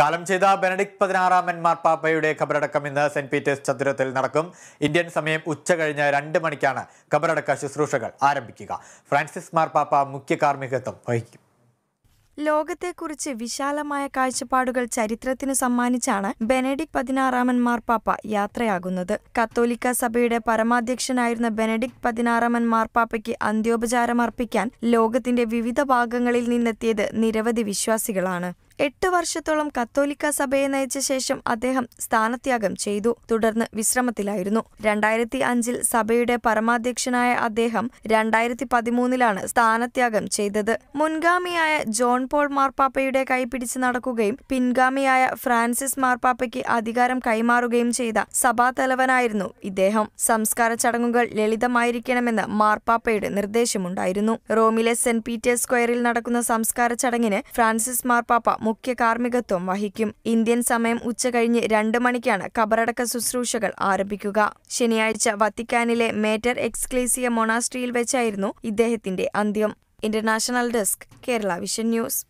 കാലം ചെയ്ത ബെനഡിക് പതിനാറാമൻ മാർപ്പാപ്പയുടെ ഖബറടക്കം ഇന്ന് സെന്റ് പീറ്റേഴ്സ് ചതുരത്തിൽ നടക്കും ഇന്ത്യൻ സമയം ഉച്ച കഴിഞ്ഞ് രണ്ട് മണിക്കാണ് ഖബറടക്ക ശുശ്രൂഷകൾ ആരംഭിക്കുക ഫ്രാൻസിസ് മാർപ്പാപ്പ മുഖ്യ കാർമ്മികത്വം വഹിക്കും ലോകത്തെക്കുറിച്ച് വിശാലമായ കാഴ്ചപ്പാടുകൾ ചരിത്രത്തിന് സമ്മാനിച്ചാണ് ബെനഡിക് പതിനാറാമൻ മാർപ്പാപ്പ യാത്രയാകുന്നത് കത്തോലിക്ക സഭയുടെ പരമാധ്യക്ഷനായിരുന്ന ബെനഡിക് പതിനാറാമൻ മാർപ്പാപ്പയ്ക്ക് അന്ത്യോപചാരം അർപ്പിക്കാൻ ലോകത്തിന്റെ വിവിധ ഭാഗങ്ങളിൽ നിന്നെത്തിയത് നിരവധി വിശ്വാസികളാണ് എട്ട് വർഷത്തോളം കത്തോലിക്ക സഭയെ നയിച്ച ശേഷം അദ്ദേഹം സ്ഥാനത്യാഗം ചെയ്തു തുടർന്ന് വിശ്രമത്തിലായിരുന്നു രണ്ടായിരത്തി അഞ്ചിൽ സഭയുടെ പരമാധ്യക്ഷനായ അദ്ദേഹം രണ്ടായിരത്തി പതിമൂന്നിലാണ് സ്ഥാനത്യാഗം ചെയ്തത് മുൻഗാമിയായ ജോൺ പോൾ മാർപ്പാപ്പയുടെ കൈപിടിച്ച് നടക്കുകയും പിൻഗാമിയായ ഫ്രാൻസിസ് മാർപ്പാപ്പയ്ക്ക് അധികാരം കൈമാറുകയും ചെയ്ത സഭാതലവനായിരുന്നു ഇദ്ദേഹം സംസ്കാര ചടങ്ങുകൾ ലളിതമായിരിക്കണമെന്ന് മാർപ്പാപ്പയുടെ നിർദ്ദേശമുണ്ടായിരുന്നു റോമിലെ സെന്റ് പീറ്റേഴ്സ് സ്ക്വയറിൽ നടക്കുന്ന സംസ്കാര ചടങ്ങിന് ഫ്രാൻസിസ് മാർപ്പാപ്പ മുഖ്യ കാർമ്മികത്വം വഹിക്കും ഇന്ത്യൻ സമയം ഉച്ചകഴിഞ്ഞ് രണ്ട് മണിക്കാണ് കബറടക്ക ശുശ്രൂഷകൾ ആരംഭിക്കുക ശനിയാഴ്ച വത്തിക്കാനിലെ മേറ്റർ എക്സ്ക്ലേസിയ മൊണാസ്ട്രിയിൽ വെച്ചായിരുന്നു ഇദ്ദേഹത്തിന്റെ അന്ത്യം international desk Kerala Vision news